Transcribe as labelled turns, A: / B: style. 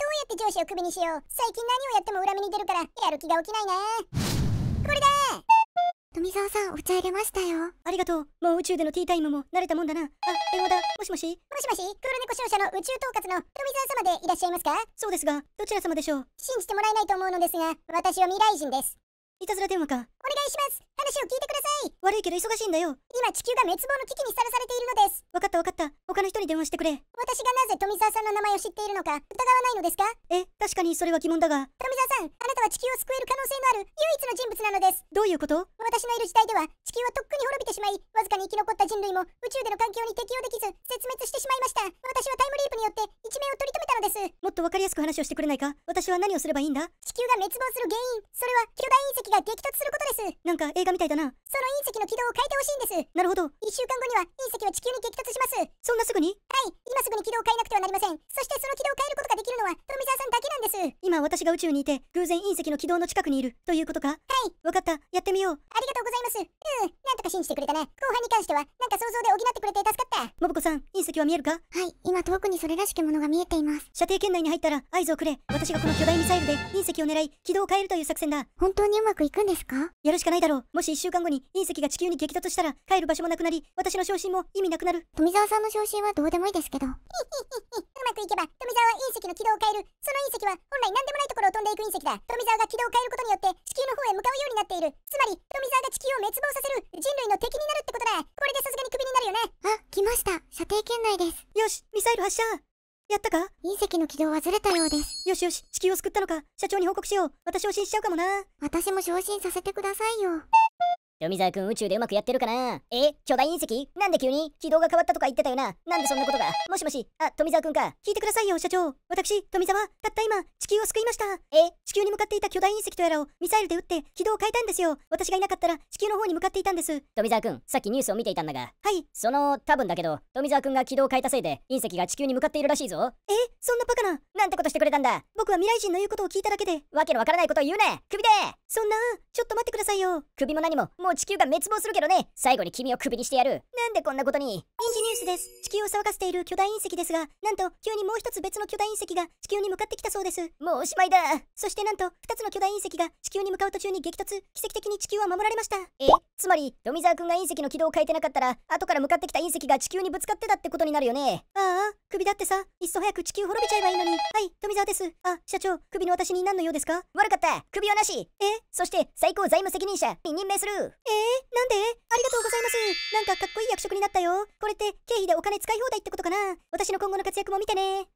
A: どうやって上司をクビにしよう最近何をやっても裏目に出るからやる気が起きないなこれだ富澤さんお茶入れましたよありがとうもう宇宙でのティータイムも慣れたもんだなあ電話だもしもしもしもし黒猫商社の宇宙統括の富澤様でいらっしゃいますかそうですがどちら様でしょう信じてもらえないと思うのですが私は未来人ですいたずら電話か。お願いします話を聞いてください悪いけど忙しいんだよ今地球が滅亡の危機にさらされているのですわかったわかった。他の人に電話してくれ。私がなぜ富澤さんの名前を知っているのか疑わないのですかえ、確かにそれは疑問だが。富澤さん、あなたは地球を救える可能性のあるなのですどういうこと私のいる時代では地球はとっくに滅びてしまいわずかに生き残った人類も宇宙での環境に適応できず絶滅してしまいました私はタイムリープによって一命を取り留めたのですもっと分かりやすく話をしてくれないか私は何をすればいいんだ地球が滅亡する原因それは巨大隕石が激突することですなんか映画みたいだなその隕石の軌道を変えてほしいんですなるほど1週間後には隕石は地球に激突しますそんなすぐにはい今すぐに軌道を変えなくてはなりませんそしてその軌道を変えることです今私が宇宙にいて偶然隕石の軌道の近くにいるということかはい分かったやってみようありがとうございますうんなんとか信じてくれたね後半に関してはなんか想像で補ってくれて助かった信子さん隕石は見えるかはい今遠くにそれらしきものが見えています射程圏内に入ったら合図をくれ私がこの巨大ミサイルで隕石を狙い軌道を変えるという作戦だ本当にうまくいくんですかやるしかないだろうもし1週間後に隕石が地球に激突したら帰る場所もなくなり私の昇進も意味なくなる富澤さんの昇進はどうでもいいですけど うまくいけば富澤は隕石の軌道を変えるその隕石は本来何でもないところを飛んでいく隕石だ富澤が軌道を変えることによって地球の方へ向かうようになっているつまり富澤が地球を滅亡させる人類の敵になるってことだこれでさすがにクビになるよねあ来ました射程圏内ですよしミサイル発射やったか隕石の軌道はずれたようです。よしよし、地球を救ったのか。社長に報告しよう。私を信じちゃうかもな。私も昇進させてくださいよ。読沢くん宇宙でうまくやってるかなえ巨大隕石なんで急に軌道が変わったとか言ってたよななんでそんなことがもしもし、あ、富沢君か。聞いてくださいよ、社長。私、富沢、たった今、地球を救いました。え、地球に向かっていた巨大隕石とやらをミサイルで撃って軌道を変えたんですよ。私がいなかったら地球の方に向かっていたんです。富沢君さっきニュースを見ていたんだが。はい。その、多分だけど、富沢君が軌道を変えたせいで、隕石が地球に向かっているらしいぞ。え、そんなバカな。なんてことしてくれたんだ。僕は未来人の言うことを聞いただけで。わけのわからないことを言うね。首でそんな、ちょっと待ってくださいよ。首も何も、もう地球が滅亡するけどね。最後に君を首にしてやる。なんでこんなことに。人気ニュースです。地球を騒がせている巨大隕石ですが、なんと、急にもう一つ別の巨大隕石が地球に向かってきたそうです。もうおしまいだ。そしてなんと、二つの巨大隕石が地球に向かう途中に激突。奇跡的に地球は守られました。えつまり、富沢くんが隕石の軌道を変えてなかったら、後から向かってきた隕石が地球にぶつかってたってことになるよね。ああ、首だってさ、いっそ早く地球滅びちゃえばいいのに。はい、富沢です。あ、社長、首の私に何の用ですか悪かった、首はなし。えそして、最高財務責任者に任命する。えー、なんでありがとうございます。なんかかっこいい役職になったよ。これって、経費でお金使い放題ってことかな。私の今後の活躍も見てね。